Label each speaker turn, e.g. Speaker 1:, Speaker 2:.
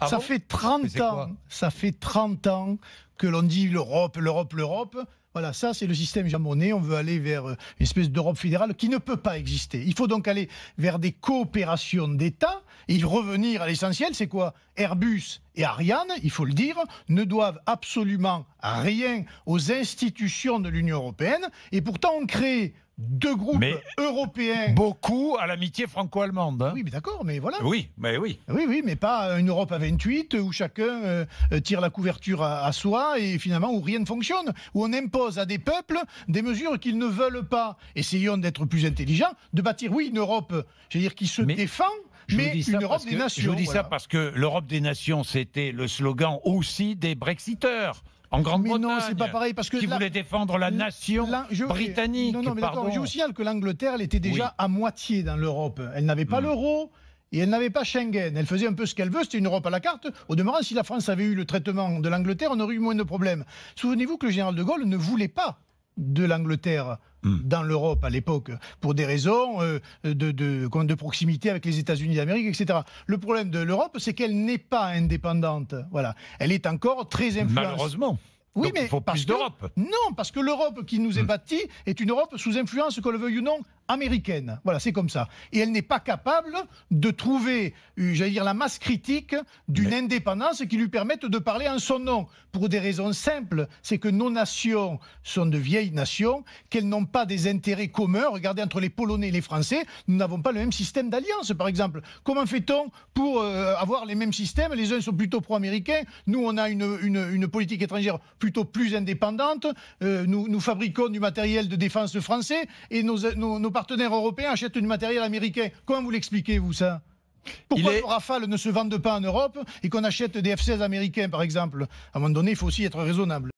Speaker 1: Ah ça fait 30 ans,
Speaker 2: ça fait 30 ans que l'on dit l'Europe, l'Europe, l'Europe. Voilà, ça c'est le système Jean On veut aller vers euh, une espèce d'Europe fédérale qui ne peut pas exister. Il faut donc aller vers des coopérations d'États et revenir à l'essentiel, c'est quoi Airbus et Ariane, il faut le dire, ne doivent absolument rien aux institutions de l'Union européenne et pourtant on crée deux groupes européens. Beaucoup
Speaker 1: à l'amitié franco-allemande. Hein. Oui, mais d'accord, mais voilà. Oui, mais oui.
Speaker 2: Oui, oui, mais pas une Europe à 28 où chacun euh, tire la couverture à, soi et finalement où rien ne fonctionne, où on impose à des peuples des mesures qu'ils ne veulent pas. Essayons d'être plus intelligents, de bâtir, oui, une Europe, c'est dire, qui se défend. mais une Europe des Nations. Je dis ça
Speaker 1: parce que l'Europe des Nations, c'était le slogan aussi des Brexiteurs en Grande-Bretagne. non, c'est pas pareil parce que qui voulait défendre la nation la... Je... britannique. Non, Je signale
Speaker 2: que l'Angleterre, elle était déjà à moitié dans l'Europe. Elle n'avait pas hmm. l'euro. Et elle n'avait pas Schengen. Elle faisait un peu ce qu'elle veut. C'était une Europe à la carte. Au demeurant, si la France avait eu le traitement de l'Angleterre, on aurait eu moins de problèmes. Souvenez-vous que le général de Gaulle ne voulait pas de l'Angleterre Hmm. dans l'Europe à l'époque pour des raisons euh, de, de, proximité avec les États-Unis d'Amérique, etc. Le problème de l'Europe, c'est qu'elle n'est pas indépendante. Voilà. Elle est encore très influencée. Malheureusement. Oui, il faut plus d'Europe. Non, parce que l'Europe qui nous est hmm. bâtie est une Europe sous influence, que le veuille ou non, américaine. Voilà, c'est comme ça. Et elle n'est pas capable de trouver, euh, j'allais dire, la masse critique d'une indépendance qui lui permette de parler en son nom. Pour des raisons simples, c'est que nos nations sont de vieilles nations, qu'elles n'ont pas des intérêts communs. Regardez, entre les Polonais et les Français, nous n'avons pas le même système d'alliance, par exemple. Comment fait-on pour euh, avoir les mêmes systèmes Les uns sont plutôt pro-américains, nous, on a une, politique étrangère plutôt plus indépendante, euh, nous, fabriquons du matériel de défense français, et nos, nos, nos partenaires européens achètent du matériel américain. Comment vous l'expliquez, vous, ça pourquoi le Rafale ne se vendent pas en Europe et qu'on achète des F-16 américains, par exemple À un moment donné, il faut aussi être raisonnable.